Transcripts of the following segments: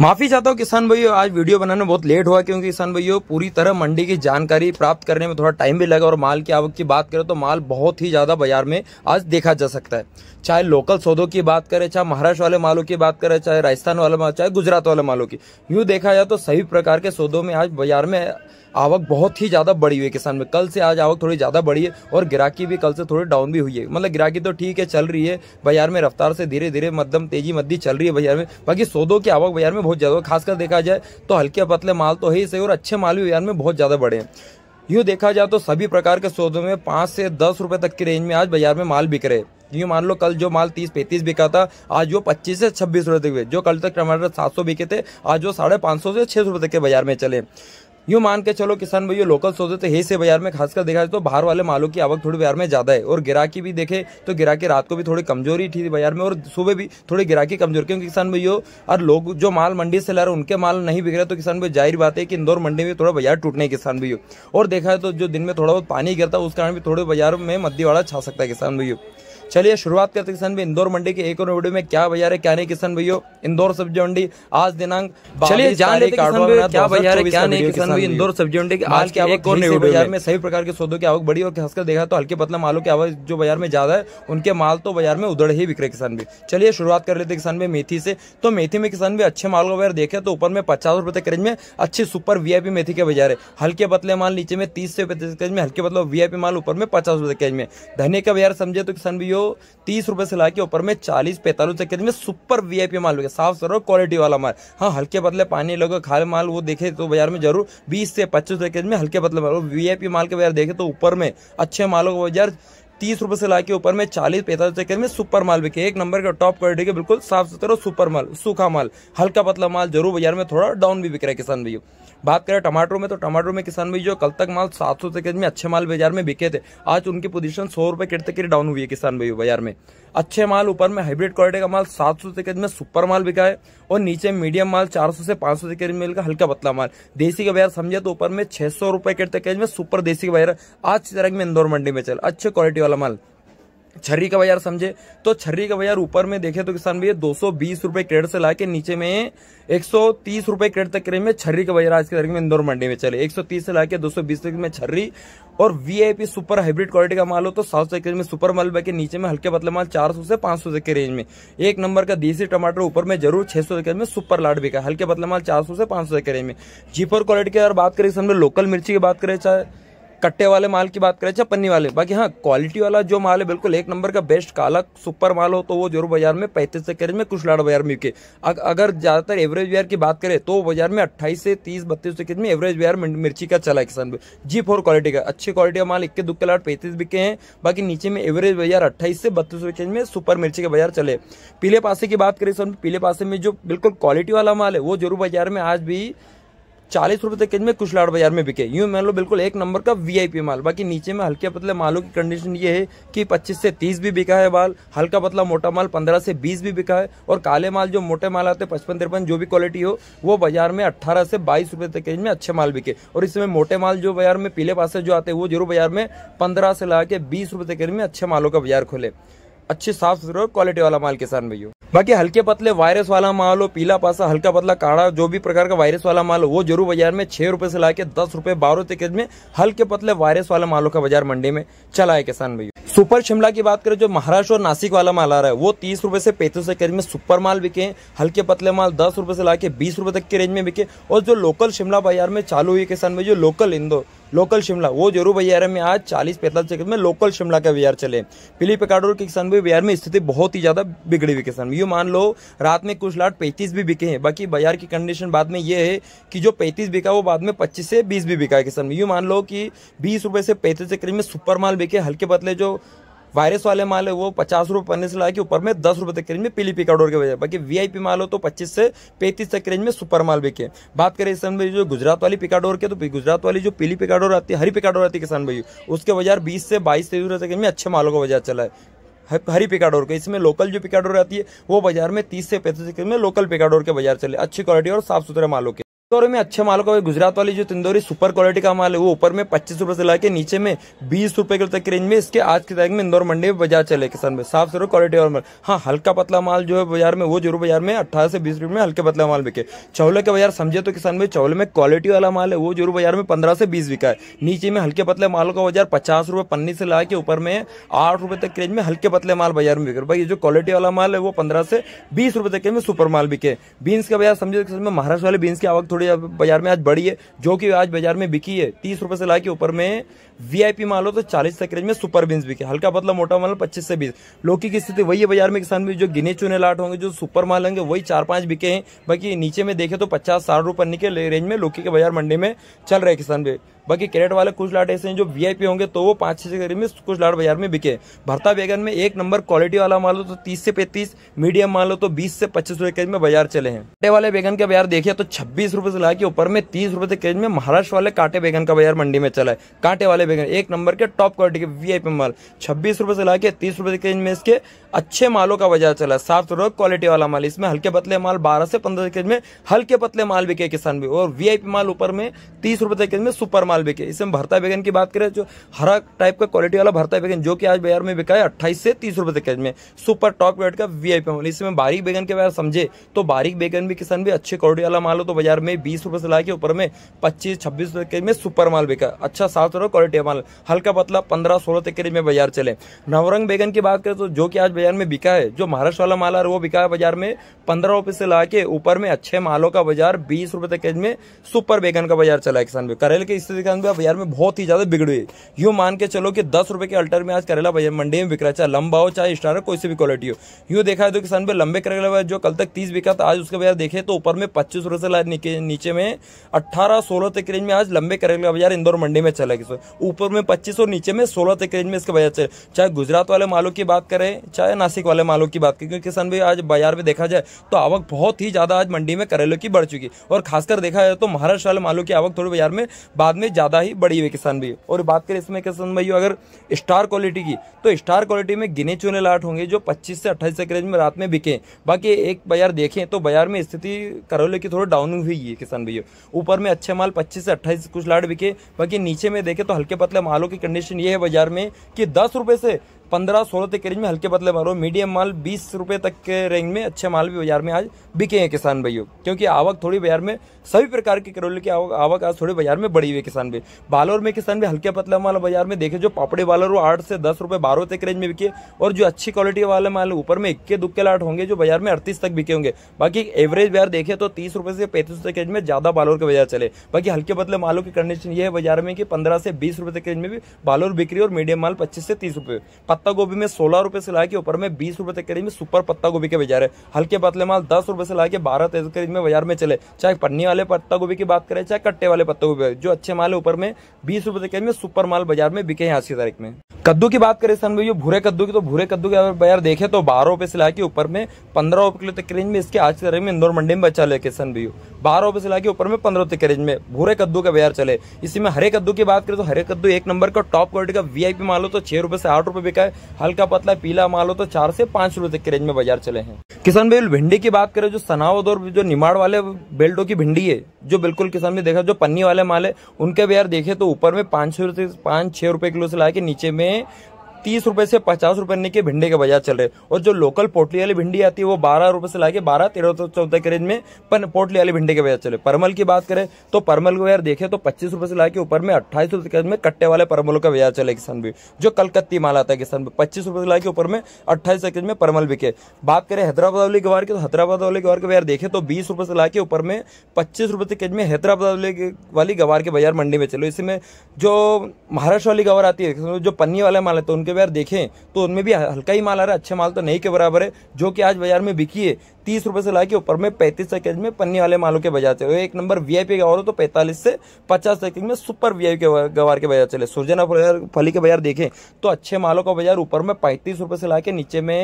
माफ़ी चाहता हूँ किसान भाइयों आज वीडियो बनाने में बहुत लेट हुआ क्योंकि किसान भाइयों पूरी तरह मंडी की जानकारी प्राप्त करने में थोड़ा टाइम भी लगा और माल की आवक की बात करें तो माल बहुत ही ज़्यादा बाजार में आज देखा जा सकता है चाहे लोकल सौदों की बात करें चाहे महाराष्ट्र वाले मालों की बात करें चाहे राजस्थान वाले माल चाहे गुजरात वाले मालों की यूँ देखा जाए तो सभी प्रकार के सौदों में आज बाजार में आवक बहुत ही ज़्यादा बढ़ी हुई है किसान में कल से आज आवक थोड़ी ज़्यादा बढ़ी है और गिराकी भी कल से थोड़ी डाउन भी हुई है मतलब गिराकी तो ठीक है चल रही है बाजार में रफ्तार से धीरे धीरे मध्यम तेजी मद्दी चल रही है बाजार में बाकी सौदों की आवक बाजार में बहुत ज़्यादा खासकर देखा जाए तो हल्के पतले माल तो है ही सही और अच्छे माल भी बाजार में बहुत ज़्यादा बढ़े हैं यूँ देखा जाए तो सभी प्रकार के सौदों में पाँच से दस रुपये तक की रेंज में आज बाजार में माल बिक रहे यूँ ये मान लो कल जो माल तीस पैंतीस बिका था आज वो पच्चीस से छब्बीस रुपए तक हुए जो कल तक टमाटर सात सौ बिके थे आज वो साढ़े पाँच सौ से छः सौ रुपये तक के बाजार में चले यूँ मान के चलो किसान भाई लोकल सौदे तो है से बाजार में खासकर देखा जाए तो बाहर वाले मालों की आवक थोड़ी बाजार में ज़्यादा है और गिराकी भी देखे तो गिराकी रात को भी थोड़ी कमजोरी थी बाजार में और सुबह भी थोड़ी गिराकी कमजोर क्योंकि किसान भाई और लोग जो माल मंडी से ला रहे उनके माल नहीं बिक रहे तो किसान भाई जाहिर बात है कि इंदौर मंडी में थोड़ा बाजार टूटने किसान भाई और देखा है तो जो दिन में थोड़ा बहुत पानी गिरता उस कारण भी थोड़े बाजार में मद्दी वाला छा सकता है किसान भाई चलिए शुरुआत करते किसान भाई इंदौर मंडी के एक और वीडियो में क्या बाजार है क्या नहीं किसान भाइयों इंदौर सब्जी मंडी आज दिनांक चलिए जान लेते किसान भाई क्या बाजार है क्या नहीं किसान भाई इंदौर सब्जी मंडी आज के एक और बाजार में सभी प्रकार के सौदों की आवक बढ़ी और खासकर देखा तो हल्के पतला मालों की आवक जो बाजार में ज्यादा है उनके माल तो बाजार में उधड़ ही बिक रहे किसान भाई चलिए शुरुआत कर लेते किसान भाई मेथी से तो मेथी में किसान भाई अच्छे माल का बाजार देखे तो ऊपर में पचास रुपए तक रेंज में अच्छी सुपर वीआईपी मेथी के बाजार है हल्के पतले माल नीचे में तीस से पैंतीस रेंज में हल्के पतला वीआईपी माल ऊपर में पचास रुपए तक रेंज में धनिया का बाजार समझे तो किसान भाई हो तीस रुपए से ला के ऊपर में चालीस पैंतालीस तक के में सुपर वी आई पी माल होगा साफ सरव क्वालिटी वाला माल हाँ हल्के बदले पानी लोग खाले माल वो देखे तो बाजार में जरूर बीस से पच्चीस तक में हल्के बदले माल वी आई पी माल के बाजार देखे तो ऊपर में अच्छे मालों का बाजार तीस रुपए से ला के ऊपर में चालीस पैंतालीस तक में सुपर माल बिके एक नंबर का टॉप क्वालिटी के बिल्कुल साफ सुथरा सुपर माल सूखा माल हल्का पतला माल जरूर बाजार में थोड़ा डाउन भी बिक रहा है किसान भैया बात करें टमाटरों में तो टमाटरों में किसान भाई जो कल तक माल सात सौ में अच्छे माल बाजार में बिके थे आज उनकी पोजीशन सौ रुपये किट तक डाउन हुई है किसान भाई बाजार में अच्छे माल ऊपर में हाइब्रिड क्वालिटी का माल सात सौ में सुपर माल बिका है और नीचे मीडियम माल चार सौ से पाँच सौ में का हल्का पतला माल देसी का बाजार समझे तो ऊपर में छह सौ रुपये में सुपर देसी का बाजार आज तरह में इंदौर मंडी में चल अच्छे क्वालिटी वाला माल छर्री का बाजार समझे तो छर्री का बाजार ऊपर में देखे तो किसान भैया दो सौ बीस रूपये क्रेड से लाके नीचे में एक सौ तीस रुपए क्रेडिट तक रेंज में छर्री का बाजार आज की तारीख में इंदौर मंडी में चले एक सौ तीस से लाके दो सौ बीस तक में छर्री और वीआईपी सुपर हाइब्रिड क्वालिटी का माल हो तो सात सौ में सुपर माल के नीचे में हल्के बदले माल चार सौ से पांच सौ के रेंज में एक नंबर का देसी टमाटर ऊपर में जरूर छह सौ में सुपर लाट बिका हल्के बदले माल चार सौ से पांच सौ के रेंज में जीपर क्वालिटी की अगर बात करें लोकल मिर्ची की बात करें चाहे कट्टे वाले माल की बात करें चाहे पन्नी वाले बाकी हाँ क्वालिटी वाला जो माल है बिल्कुल एक नंबर का बेस्ट काला सुपर माल हो तो वो जरूर बाजार में पैंतीस से कैरेज में कुशलाड़ बाजार में बिके अगर ज़्यादातर एवरेज बाजार की बात करें तो बाजार में अट्ठाईस से तीस बत्तीस से कैरेज में एवरेज बाजार मिर्ची का चला है किसान पे जी फोर क्वालिटी का अच्छी क्वालिटी का माल इक्के दुक्के लाट पैंतीस बिके हैं बाकी नीचे में एवरेज बाजार अट्ठाईस से बत्तीस सौ में सुपर मिर्ची का बाजार चले पीले पासे की बात करें सर पीले पासे में जो बिल्कुल क्वालिटी वाला माल है वो जरूर बाजार में आज भी चालीस रुपए तक में कुछ लाड़ बाजार में बिके यूं मान लो बिल्कुल एक नंबर का वीआईपी माल बाकी नीचे में हल्के पतले मालों की कंडीशन ये है कि 25 से 30 भी बिका है माल हल्का पतला मोटा माल 15 से 20 भी बिका है और काले माल जो मोटे माल आते हैं पचपन तिरपन जो भी क्वालिटी हो वो बाजार में अट्ठारह से बाईस रुपए तक में अच्छे माल बिके और इसमें मोटे माल जो बाजार में पीले पास जो आते हैं वो जरूर बाजार में पंद्रह से ला के बीस रुपए तक में अच्छे मालों का बाजार खोले अच्छे साफ सुथरे और क्वालिटी वाला माल किसान भैया बाकी हल्के पतले वायरस वाला माल हो पीला पासा हल्का पतला काढ़ा जो भी प्रकार का वायरस वाला माल हो वो जरूर बाजार में छह रुपए से लाके दस रुपए बारह तक में हल्के पतले वायरस वाला मालों का बाजार मंडी में चला है किसान भैया सुपर शिमला की बात करें जो महाराष्ट्र और नासिक वाला माल आ रहा है वो तीस रुपए से पैंतीस के रेंज में सुपर माल बिके हैं हल्के पतले माल दस रुपए से लाके बीस रुपए तक के रेंज में बिके और जो लोकल शिमला बाजार में चालू हुई किसान भाई जो लोकल इंदौर लोकल शिमला वो जरूर भैया में आज चालीस पैंतालीस सेकंड में लोकल शिमला का वीआर चले पिली पिकाडोर किसान भी बिहार में स्थिति बहुत ही ज्यादा बिगड़ी हुई किसान यू मान लो रात में कुछ लाट पैंतीस भी बिके हैं बाकी बाजार की कंडीशन बाद में ये है कि जो पैंतीस बिका वो बाद में पच्चीस से बीस भी बिका है किसान यू मान लो कि बीस रुपए से पैंतीस के करीब में सुपर माल बिके हल्के पतले जो वायरस वाले माल है वो पचास रुपये पन्ने से ला के ऊपर में दस रुपये तक के रेंज में पीली पिकाडोर के बजाय बाकी वीआईपी माल हो तो पच्चीस से पैंतीस तक के रेंज में सुपर माल बिके बात करें किसान भाई जो गुजरात वाली पिकाडोर के तो गुजरात वाली जो पीली पिकाडोर आती है हरी पिकाडोर आती है किसान भाई उसके बाजार बीस से बाईस तेईस रुपये तक में अच्छे मालों का बाजार चला है हरी पिकाडोर के इसमें लोकल जो पिकाडोर आती है वो बाजार में तीस से पैंतीस में लोकल पिकाडोर के बाजार चले अच्छी क्वालिटी और साफ सुथरे मालों के और में अच्छे माल का गुजरात वाली जो तंदूरी सुपर क्वालिटी का माल है वो ऊपर में पच्चीस रुपए से लाके नीचे में बीस रुपए के तक रेंज में इसके आज की तारीख में इंदौर मंडी में बाजार चले किसान में साफ सुथरा क्वालिटी और माल हाँ हल्का पतला माल जो है बाजार में वो जरूर बाजार में अट्ठारह से बीस रुपए में हल्के पतला माल बिके चौले का बाजार समझे तो किसान में चौले में क्वालिटी वाला माल है वो जरूर बाजार में पंद्रह से बीस बिका है नीचे में हल्के पतले माल का बाजार पचास रुपए पन्नी से ला के ऊपर में आठ रुपए तक रेंज में हल्के पतले माल बाजार में बिके भाई जो क्वालिटी वाला माल है वो पंद्रह से बीस रुपए तक में सुपर माल बिके बीस का बाजार समझे तो महाराष्ट्र वाले बीस की आवक थोड़ी अब बाजार में आज बढ़ी है जो कि आज बाजार में बिकी है तीस रुपए से ला के ऊपर में वीआईपी माल हो तो चालीस तक रेंज में सुपर बीन्स बिके हल्का पतला मोटा माल पच्चीस से बीस लौकी की स्थिति वही है बाजार में किसान भी जो गिने चुने लाट होंगे जो सुपर माल होंगे वही चार पांच बिके हैं बाकी नीचे में देखे तो पचास साठ रुपए के रेंज में लोकी के बाजार मंडी में चल रहे किसान भी बाकी कैरेट वाले कुछ लाट ऐसे हैं जो वीआईपी होंगे तो वो पाँच छः करीब में कुछ लाट बाजार में बिके भरता वैगन में एक नंबर क्वालिटी वाला मान लो तो तीस से पैंतीस मीडियम मान लो तो बीस से पच्चीस रुपये करीब में बाजार चले हैं कांटे वाले बैगन का बाजार देखिए तो छब्बीस रुपये से ला के ऊपर में तीस रुपए के में महाराष्ट्र वाले कांटे बैगन का बाजार मंडी में चला है कांटे वाले बैगन एक नंबर के टॉप क्वालिटी के वीआईपी माल छब्बीस रुपये से ला के तीस रुपए के में इसके अच्छे मालों का बाजार चला साफ सुथरा क्वालिटी वाला माल इसमें हल्के पतले माल बारह से पंद्रह के में हल्के पतले माल बिके किसान भी और वीआईपी माल ऊपर में तीस रुपए तक में सुपर माल बिके इसमें भरता बैगन की बात करें जो हरा टाइप का क्वालिटी वाला भरता बैगन जो कि आज बाजार में बिका है अट्ठाईस से तीस रुपए तक में सुपर टॉप रेट का वीआईपी माल इसमें बारीक बैगन के बारे समझे तो बारीक बैगन भी किसान भी अच्छे क्वालिटी वाला माल हो तो बाजार में बीस रुपए से ला के ऊपर में पच्चीस छब्बीस तक में सुपर माल बिका अच्छा साफ सुथरा क्वालिटी माल हल्का पतला पंद्रह सोलह तक में बाजार चले नवरंग बैगन की बात करें तो जो कि आज बाजार में बिका है जो महाराष्ट्र वाला माल है वो बिका है बाजार में पंद्रह रुपए से ला के ऊपर में अच्छे मालों का बाजार बीस रुपए तक में सुपर बैगन का बाजार चला है किसान भी करेल की स्थिति के अंदर बाजार में बहुत ही ज्यादा बिगड़ हुई यूं मान के चलो कि दस रुपए के अल्टर में आज करेला बाजार मंडी में बिक रहा है चाहे लंबा हो चाहे स्टार हो कोई सी भी क्वालिटी हो यूं देखा है तो किसान पे लंबे करेला बाजार जो कल तक तीस बिका था आज उसका बाजार देखे तो ऊपर में पच्चीस रुपए से नीचे में अठारह सोलह तक रेंज में आज लंबे करेला बाजार इंदौर मंडी में चला है ऊपर में पच्चीस और नीचे में सोलह तक रेंज में इसका बाजार चले चाहे गुजरात वाले मालों की बात करें चाहे है नासिक वाले मालों की बात की क्योंकि किसान भाई आज बाजार में देखा जाए तो आवक बहुत ही ज़्यादा आज मंडी में करेलों की बढ़ चुकी और खासकर देखा जाए तो महाराष्ट्र वाले मालों की आवक थोड़ी बाजार में बाद में ज़्यादा ही बढ़ी हुई किसान भाई और बात करें इसमें किसान भाई अगर स्टार क्वालिटी की तो स्टार क्वालिटी में गिने चुने लाट होंगे जो पच्चीस से अट्ठाईस के रेंज में रात में बिके बाकी एक बाजार देखें तो बाजार में स्थिति करेले की थोड़ी डाउन हुई है किसान भाई ऊपर में अच्छे माल पच्चीस से अट्ठाईस कुछ लाट बिके बाकी नीचे में देखें तो हल्के पतले मालों की कंडीशन ये है बाजार में कि दस रुपये से पंद्रह सोलह तक के रेंज में हल्के पतले मारो मीडियम माल बीस रुपए तक के रेंज में अच्छे माल भी बाजार में आज बिके हैं किसान भाइयों क्योंकि आवक थोड़ी बाजार में सभी प्रकार के करोले की आवक आवक आज थोड़ी बाजार में बढ़ी हुई है किसान भाई बालोर में किसान भी हल्के पतला माल बाजार में देखे जो पापड़े बालोर वो आठ से दस रुपए बारह तक रेंज में बिके और जो अच्छी क्वालिटी वाले माल ऊपर में इक्के दुक्के लाट होंगे जो बाजार में अड़तीस तक बिके होंगे बाकी एवरेज बाजार देखे तो तीस रुपए से पैंतीस तक रेंज में ज़्यादा बालोर के बाजार चले बाकी हल्के पतले मालों की कंडीशन ये है बाजार में कि पंद्रह से बीस रुपए तक रेंज में भी बालोर बिक्री और मीडियम माल पच्चीस से तीस रुपए पत्ता गोभी में सोलह रुपए से लाके ऊपर में बीस रुपए तक के रेंज में सुपर पत्ता गोभी के बाजार है हल्के पतले माल दस रुपए से लाके बारह तेज के रेंज में बाजार में चले चाहे पन्नी वाले पत्ता गोभी की बात करें चाहे कट्टे वाले पत्ता गोभी जो अच्छे माल है ऊपर में बीस रुपए तक के रेंज में सुपर माल बाजार में बिके हैं आज की तारीख में कद्दू की बात करें सन भैया भूरे कद्दू की तो भूरे कद्दू के बाजार देखे तो बारह रुपए से लाके ऊपर में पंद्रह रुपए किलो तक के रेंज में इसके आज की तारीख में इंदौर मंडी में बचा लेके सन भैया बारह रुपए से लाके ऊपर में पंद्रह रुपए के रेंज में भूरे कद्दू का बाजार चले इसी में हरे कद्दू की बात करें तो हरे कद्दू एक नंबर का टॉप क्वालिटी का वीआईपी माल हो तो छह रुपए से आठ रुपए बिका है है हल्का पतला पीला माल हो तो चार से पांच रुपए तक के रेंज में बाजार चले हैं किसान भाई भिंडी की बात करें जो सनावद और जो निमाड़ वाले बेल्टों की भिंडी है जो बिल्कुल किसान भी देखा जो पन्नी वाले माल है उनके भी यार देखे तो ऊपर में पांच पांच छह रुपए किलो से लाके नीचे में तीस रुपए से पचास रुपए के भिंडी के बाजार चल रहे और जो लोकल पोटली वाली भिंडी आती है वो बारह रुपए से लाके बारह तेरह सौ चौदह के रेंज में पोटली वाली भिंडी के बाजार चले परमल की बात करें तो परमल का बाजार देखे तो पच्चीस रुपए से लाके ऊपर में अट्ठाईस रुपए के में कट्टे वाले परमलों का बाजार चले किसान भी जो कलकत्ती माल आता है किसान भी पच्चीस रुपए से लाके ऊपर में अट्ठाईस के में परमल बिके बात करें हैदराबाद वाली गवार की तो हैदराबाद वाली गवार के बाजार देखे तो बीस रुपए से लाके ऊपर में पच्चीस रुपए के में हैदराबाद वाली गवार के बाजार मंडी में चलो इसमें जो महाराष्ट्र वाली गवार आती है जो पन्नी वाले माल है तो उनके के बाजार देखें तो उनमें भी हल्का ही माल आ रहा है अच्छे माल तो नहीं के बराबर है जो कि आज बाजार में बिकी है तीस रुपए से लाके ऊपर में पैंतीस सेकेंड में पन्नी वाले मालों के बजाते हुए एक नंबर वीआईपी आई पी हो तो पैंतालीस से पचास सेकेंड में सुपर वी के गवार के बजाय चले सुरजना फली के बाजार देखें तो अच्छे मालों का बाजार ऊपर में पैंतीस रुपये से लाके नीचे में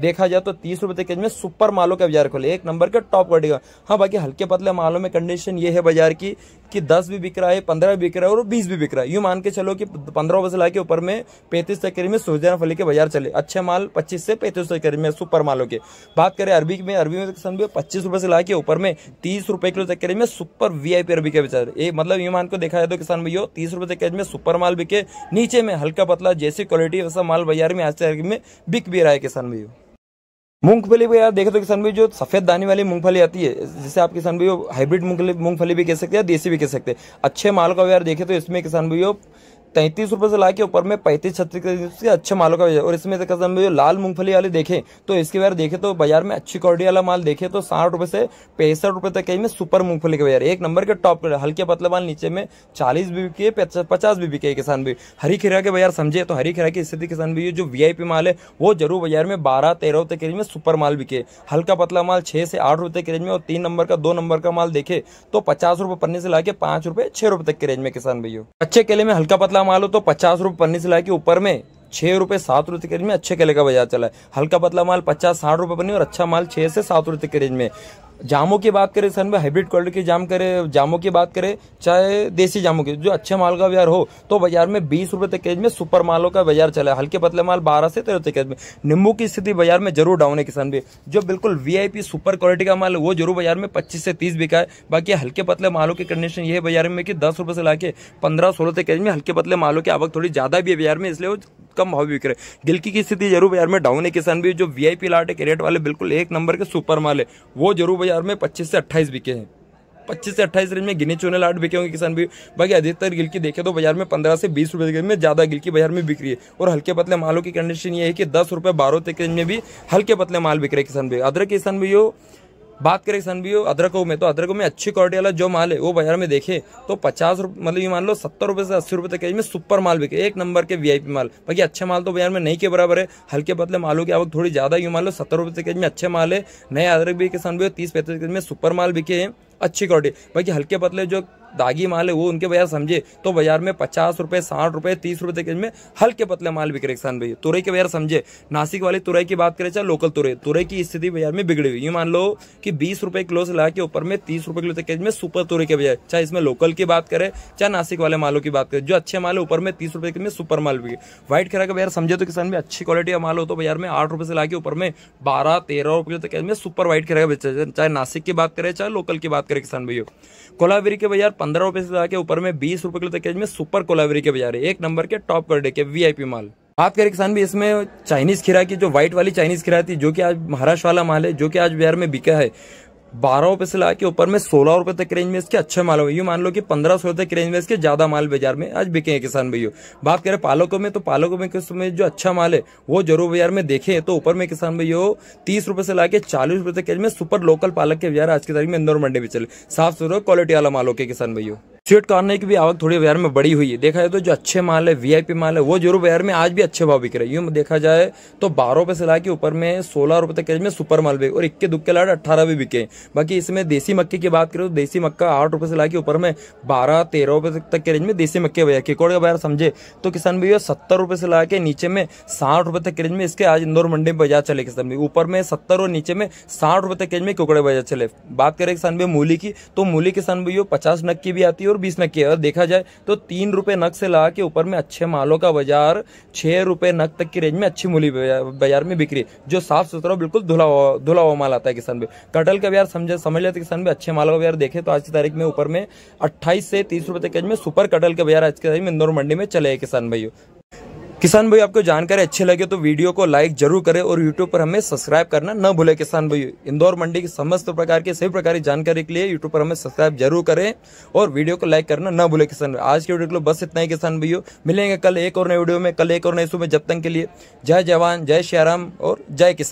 देखा जाए तो तीस रुपए तक में सुपर मालों के बाजार खोले एक नंबर के टॉप क्वालिटी का हाँ बाकी हल्के पतले मालों में कंडीशन ये है बाजार की कि दस भी बिक रहा है पंद्रह भी बिक रहा है और बीस भी बिक रहा है यूँ मान के चलो कि पंद्रह बजे से ला के ऊपर में पैंतीस तक करीब में सुरजान फली के बाजार चले अच्छे माल पच्चीस से पैंतीस तक करीब में सुपर मालों के बात करें अरबी में अरबी में पच्चीस रुपये से ला के ऊपर में तीस रुपये किलो तक करीब में सुपर वी आई पी अरबी के बेचार ये मतलब यूँ मान को देखा जाए तो किसान भैया तीस रुपये तक करीब में सुपर माल बिके नीचे में हल्का पतला जैसी क्वालिटी वैसा माल बाजार में आज तक में बिक भी रहा है किसान भैया मूंगफली भी यार देखे तो किसान भाई जो सफेद दाने वाली मूंगफली आती है जिसे आप किसान भाई हाइब्रिड मूंगफली भी कह सकते हैं देसी भी कह सकते हैं अच्छे माल का यार देखे तो इसमें किसान भाई तैंतीस रुपए से ला के ऊपर में पैंतीस छत्तीस से अच्छे मालों का और इसमें से कसम जो लाल मूंगफली वाले देखे तो इसके बारे देखे तो बाजार में अच्छी क्वालिटी वाला माल देखे तो साठ रुपए से पैंसठ रुपए तक कहीं में सुपर मूंगफली के बाजार एक नंबर के टॉप हल्के पतले माल नीचे में चालीस भी बिके पचास भी बिके किसान भी हरी खीरा के बाजार समझे तो हरी खीरा की स्थिति किसान भी जो वीआईपी माल है वो जरूर बाजार में बारह तेरह तक रेंज में सुपर माल बिके हल्का पतला माल छह से आठ रुपए के रेंज में और तीन नंबर का दो नंबर का माल देखे तो पचास रुपए पन्ने से ला के रुपए छह रुपए तक के रेंज में किसान भैया अच्छे केले में हल्का पतला सस्ता माल हो तो पचास रुपये पन्नी से के ऊपर में छः रुपये सात रुपये के रेंज में अच्छे केले का बाजार चला है हल्का पतला माल पचास साठ रुपये बनी और अच्छा माल छः से सात रुपये के रेंज में जामों की बात करें सन में हाइब्रिड क्वालिटी के जाम करें जामों की बात करें चाहे देसी जामों की जो अच्छे माल का बाजार हो तो बाजार में बीस रुपए तक रेंज में सुपर मालों का बाजार चला है हल्के पतले माल बारह से तेरह तक रेंज में नींबू की स्थिति बाजार में जरूर डाउन है किसान भी जो बिल्कुल वीआईपी सुपर क्वालिटी का माल है वो जरूर बाजार में पच्चीस से तीस बिका है बाकी हल्के पतले मालों की कंडीशन ये बाजार में कि दस रुपये से लाके पंद्रह सोलह तक रेंज में हल्के पतले मालों की आवक थोड़ी ज़्यादा भी है बाजार में इसलिए कम भाव बिक रहे गिलकी की स्थिति जरूर बाजार में डाउन है किसान भी जो वीआईपी लाट है कैरेट वाले बिल्कुल एक नंबर के सुपर माल है वो जरूर बाजार में पच्चीस से अट्ठाईस बिके हैं पच्चीस से अट्ठाईस रेंज में गिने चुने लाट बिके होंगे किसान भी बाकी अधिकतर गिलकी देखे तो बाजार में पंद्रह से बीस रुपए में ज्यादा गिलकी बाजार में बिक रही है और हल्के पतले मालों की कंडीशन ये है कि दस रुपए बारह तक रेंज में भी हल्के पतले माल बिक रहे किसान भी अदरक किसान भी बात करें सनबियो अदरकों में तो अदरकों में अच्छी क्वालिटी वाला जो माल है वो बाजार में देखे तो पचास रुपये मतलब ये मान लो सत्तर रुपये से अस्सी रुपये तक के में सुपर माल बिके एक नंबर के वीआईपी माल बाकी अच्छे माल तो बाजार में नहीं के बराबर है हल्के पतले मालों की आवक थोड़ी ज़्यादा ये मान लो सत्तर रुपये तक के में अच्छे माल है नए अदरक भी के सनबियो तीस पैंतीस में सुपर माल बिके हैं अच्छी क्वालिटी बाकी हल्के पतले जो दागी माल है वो उनके बाजार समझे तो बाजार में पचास रुपए साठ रुपए तीस रुपए तक में हल्के पतले माल बिक रहे किसान भाई तुरई के बाजार समझे नासिक वाली तुरई की बात करें चाहे लोकल तुरई तुरई की स्थिति बाजार में बिगड़ी हुई ये मान लो कि बीस रुपए किलो से लगा के ऊपर में तीस रुपए किलो तक में सुपर तुरई के बजाय चाहे इसमें लोकल की बात करें चाहे नासिक वाले मालों की बात करें जो अच्छे माल है ऊपर में तीस के में सुपर माल बिके व्हाइट खेरा के बाजार समझे तो किसान में अच्छी क्वालिटी का माल हो तो बाजार में आठ रुपए से ला के ऊपर में बारह तेरह रुपए तक में सुपर व्हाइट खेरा का बेचा चाहे नासिक की बात करें चाहे लोकल की बात करें किसान भाई कोलावेरी के बाजार पंद्रह रुपए से जाके ऊपर में बीस रुपए किलो तक में सुपर कोलावरी के बाजार है एक नंबर के टॉप डे के वीआईपी माल बात करें किसान भी इसमें चाइनीज खीरा की जो व्हाइट वाली चाइनीज खीरा थी जो कि आज महाराष्ट्र वाला माल है जो कि आज बिहार में बिका है बारह रुपए से लाके के ऊपर में सोलह रुपए तक रेंज में इसके अच्छे माल हुए यू मान लो कि पंद्रह सौ तक रेंज में इसके ज्यादा माल बाजार में आज बिके हैं किसान भाइयों बात करें पालकों में तो पालकों में में जो अच्छा माल है वो जरूर बाजार में देखे तो ऊपर में किसान भाइयों तीस रुपए से लाके चालीस रुपए तक रेंज में सुपर लोकल पालक के बाजार आज की तारीख में इंदौर मंडी में चले साफ सुथरा क्वालिटी वाला माल हो के किसान भाइयों स्वीट कॉर्नर की भी आवक थोड़ी बाजार में बड़ी हुई है देखा जाए तो जो अच्छे माल है वीआईपी माल है वो जरूर बाजार में आज भी अच्छे भाव बिक रहे हैं यूँ देखा जाए तो बारह रुपये से ला के ऊपर में सोलह रुपये तक में सुपर माल बिके और इक्के दुक्के लाट अट्ठारह भी बिके बाकी इसमें देसी मक्के की बात करें तो देसी मक्का आठ रुपये से ला के ऊपर में बारह तेरह रुपये तक के रेंज में देसी मक्के भैया केकोड़ का बाजार समझे तो किसान भैया सत्तर रुपये से ला के नीचे में साठ रुपये तक के रेंज में इसके आज इंदौर मंडी में बाजार चले किसान भैया ऊपर में सत्तर और नीचे में साठ रुपये तक के रेंज में केकोड़े बाजार चले बात करें किसान भैया मूली की तो मूली किसान भैया पचास नक की भी आती है और बीस नग की अगर देखा जाए तो तीन रुपए नग से ला के ऊपर में अच्छे मालों का बाजार छह रुपए नग तक की रेंज में अच्छी मूली बाजार में बिक्री जो साफ सुथरा बिल्कुल धुला हुआ धुला हुआ माल आता है किसान पे कटल का बाजार समझ समझ लेते किसान पे अच्छे मालों का बाजार देखे तो आज की तारीख में ऊपर में अट्ठाईस से तीस रुपए तक रेंज में सुपर कटल का बाजार आज की तारीख में इंदौर मंडी में चले किसान भाई किसान भाई आपको जानकारी अच्छी लगे तो वीडियो को लाइक जरूर करें और यूट्यूब पर हमें सब्सक्राइब करना न भूले किसान भाई इंदौर मंडी की समस्त प्रकार की सभी प्रकार की जानकारी के लिए यूट्यूब पर हमें सब्सक्राइब जरूर करें और वीडियो को लाइक करना न भूले किसान भाई आज के वीडियो के लिए बस इतना ही किसान भाई मिलेंगे कल एक और नए वीडियो में कल एक और नए सुबह जब तक के लिए जय जवान जय श्याराम और जय किसान